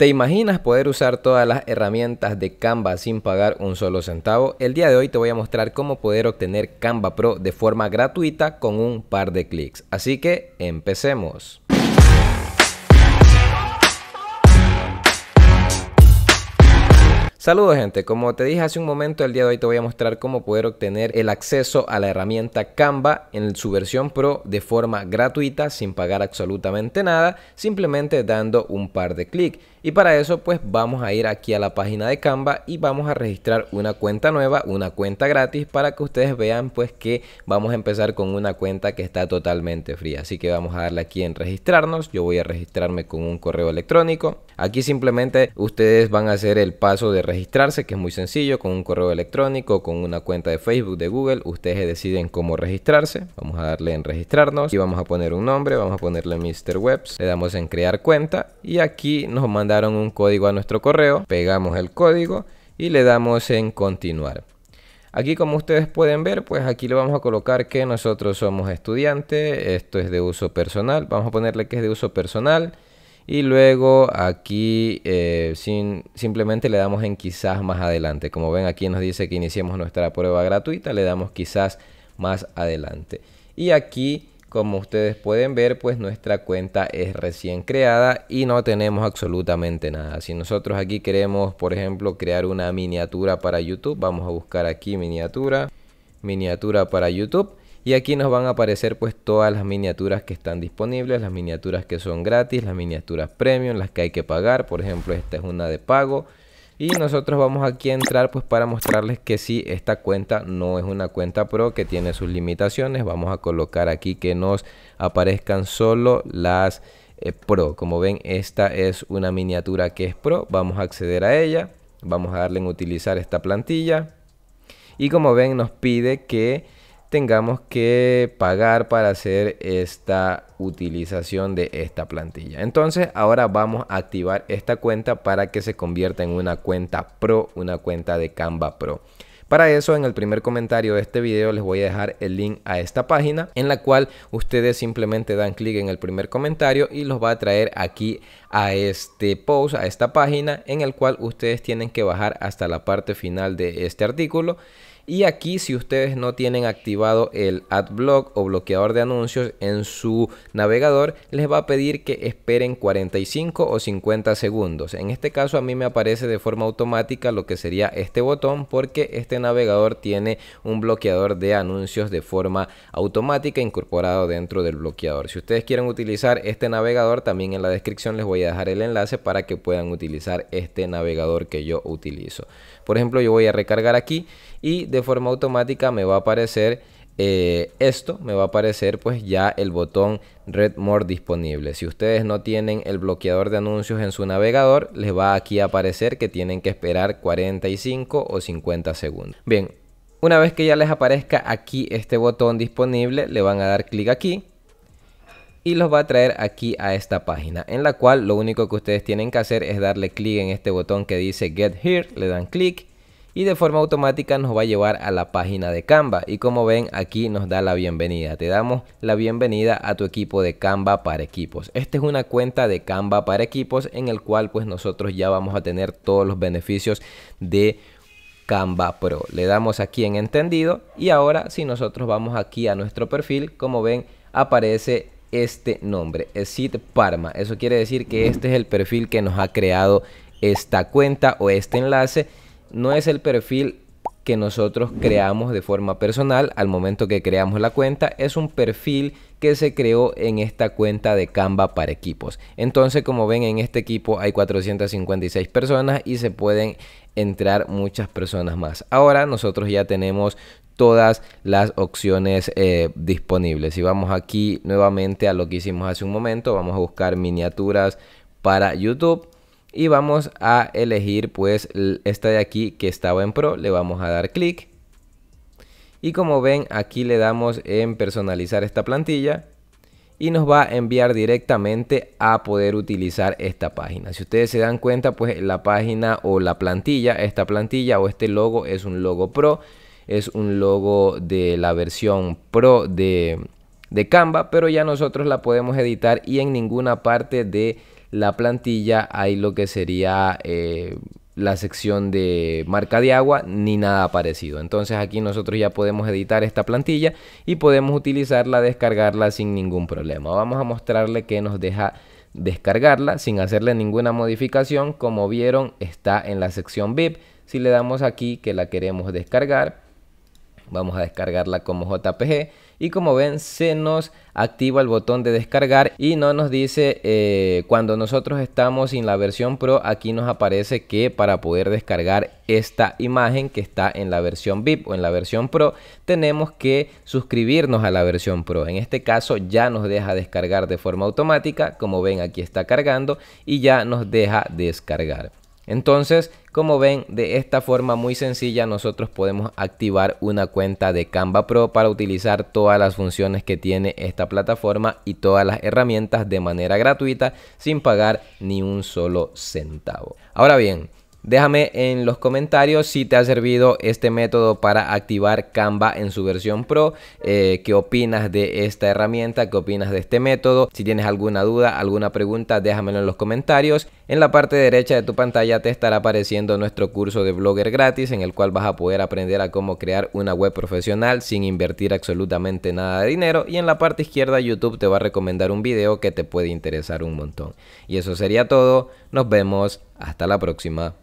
¿Te imaginas poder usar todas las herramientas de Canva sin pagar un solo centavo? El día de hoy te voy a mostrar cómo poder obtener Canva Pro de forma gratuita con un par de clics. Así que empecemos. Saludos gente, como te dije hace un momento, el día de hoy te voy a mostrar cómo poder obtener el acceso a la herramienta Canva en su versión Pro de forma gratuita sin pagar absolutamente nada, simplemente dando un par de clics. Y para eso pues vamos a ir aquí a la página de Canva y vamos a registrar una cuenta nueva, una cuenta gratis para que ustedes vean pues que vamos a empezar con una cuenta que está totalmente fría. Así que vamos a darle aquí en registrarnos, yo voy a registrarme con un correo electrónico. Aquí simplemente ustedes van a hacer el paso de registrarse que es muy sencillo con un correo electrónico, con una cuenta de Facebook, de Google. Ustedes deciden cómo registrarse. Vamos a darle en registrarnos y vamos a poner un nombre, vamos a ponerle Mr. Webs. Le damos en crear cuenta y aquí nos manda Daron un código a nuestro correo, pegamos el código y le damos en continuar. Aquí como ustedes pueden ver, pues aquí le vamos a colocar que nosotros somos estudiantes, esto es de uso personal, vamos a ponerle que es de uso personal y luego aquí eh, sin, simplemente le damos en quizás más adelante. Como ven aquí nos dice que iniciemos nuestra prueba gratuita, le damos quizás más adelante. Y aquí como ustedes pueden ver, pues nuestra cuenta es recién creada y no tenemos absolutamente nada. Si nosotros aquí queremos, por ejemplo, crear una miniatura para YouTube, vamos a buscar aquí miniatura, miniatura para YouTube. Y aquí nos van a aparecer pues todas las miniaturas que están disponibles, las miniaturas que son gratis, las miniaturas premium, las que hay que pagar. Por ejemplo, esta es una de pago. Y nosotros vamos aquí a entrar pues para mostrarles que sí, esta cuenta no es una cuenta pro que tiene sus limitaciones. Vamos a colocar aquí que nos aparezcan solo las eh, pro. Como ven, esta es una miniatura que es pro. Vamos a acceder a ella. Vamos a darle en utilizar esta plantilla. Y como ven, nos pide que tengamos que pagar para hacer esta utilización de esta plantilla. Entonces ahora vamos a activar esta cuenta para que se convierta en una cuenta pro, una cuenta de Canva Pro. Para eso en el primer comentario de este video les voy a dejar el link a esta página en la cual ustedes simplemente dan clic en el primer comentario y los va a traer aquí a este post, a esta página en el cual ustedes tienen que bajar hasta la parte final de este artículo y aquí si ustedes no tienen activado el AdBlock o bloqueador de anuncios en su navegador, les va a pedir que esperen 45 o 50 segundos. En este caso a mí me aparece de forma automática lo que sería este botón porque este navegador tiene un bloqueador de anuncios de forma automática incorporado dentro del bloqueador. Si ustedes quieren utilizar este navegador, también en la descripción les voy a dejar el enlace para que puedan utilizar este navegador que yo utilizo. Por ejemplo, yo voy a recargar aquí y de forma automática me va a aparecer eh, esto, me va a aparecer pues ya el botón Red More disponible. Si ustedes no tienen el bloqueador de anuncios en su navegador, les va aquí a aparecer que tienen que esperar 45 o 50 segundos. Bien, una vez que ya les aparezca aquí este botón disponible, le van a dar clic aquí y los va a traer aquí a esta página en la cual lo único que ustedes tienen que hacer es darle clic en este botón que dice Get Here, le dan clic y de forma automática nos va a llevar a la página de Canva y como ven aquí nos da la bienvenida, te damos la bienvenida a tu equipo de Canva para equipos. Esta es una cuenta de Canva para equipos en el cual pues nosotros ya vamos a tener todos los beneficios de Canva Pro. Le damos aquí en entendido y ahora si nosotros vamos aquí a nuestro perfil, como ven aparece este nombre, Sid Parma. Eso quiere decir que este es el perfil que nos ha creado esta cuenta o este enlace no es el perfil que nosotros creamos de forma personal al momento que creamos la cuenta es un perfil que se creó en esta cuenta de Canva para equipos. Entonces, como ven, en este equipo hay 456 personas y se pueden entrar muchas personas más. Ahora nosotros ya tenemos todas las opciones eh, disponibles. Si vamos aquí nuevamente a lo que hicimos hace un momento, vamos a buscar miniaturas para YouTube y vamos a elegir pues esta de aquí que estaba en Pro, le vamos a dar clic y como ven aquí le damos en personalizar esta plantilla y nos va a enviar directamente a poder utilizar esta página. Si ustedes se dan cuenta pues la página o la plantilla, esta plantilla o este logo es un logo Pro, es un logo de la versión Pro de, de Canva, pero ya nosotros la podemos editar y en ninguna parte de la plantilla hay lo que sería eh, la sección de marca de agua ni nada parecido. Entonces aquí nosotros ya podemos editar esta plantilla y podemos utilizarla, descargarla sin ningún problema. Vamos a mostrarle que nos deja descargarla sin hacerle ninguna modificación. Como vieron está en la sección VIP. Si le damos aquí que la queremos descargar, vamos a descargarla como JPG y como ven se nos activa el botón de descargar y no nos dice eh, cuando nosotros estamos en la versión pro aquí nos aparece que para poder descargar esta imagen que está en la versión VIP o en la versión pro tenemos que suscribirnos a la versión pro en este caso ya nos deja descargar de forma automática como ven aquí está cargando y ya nos deja descargar entonces, como ven, de esta forma muy sencilla nosotros podemos activar una cuenta de Canva Pro para utilizar todas las funciones que tiene esta plataforma y todas las herramientas de manera gratuita sin pagar ni un solo centavo. Ahora bien, Déjame en los comentarios si te ha servido este método para activar Canva en su versión Pro. Eh, ¿Qué opinas de esta herramienta? ¿Qué opinas de este método? Si tienes alguna duda, alguna pregunta, déjamelo en los comentarios. En la parte derecha de tu pantalla te estará apareciendo nuestro curso de Blogger gratis en el cual vas a poder aprender a cómo crear una web profesional sin invertir absolutamente nada de dinero. Y en la parte izquierda YouTube te va a recomendar un video que te puede interesar un montón. Y eso sería todo. Nos vemos. Hasta la próxima.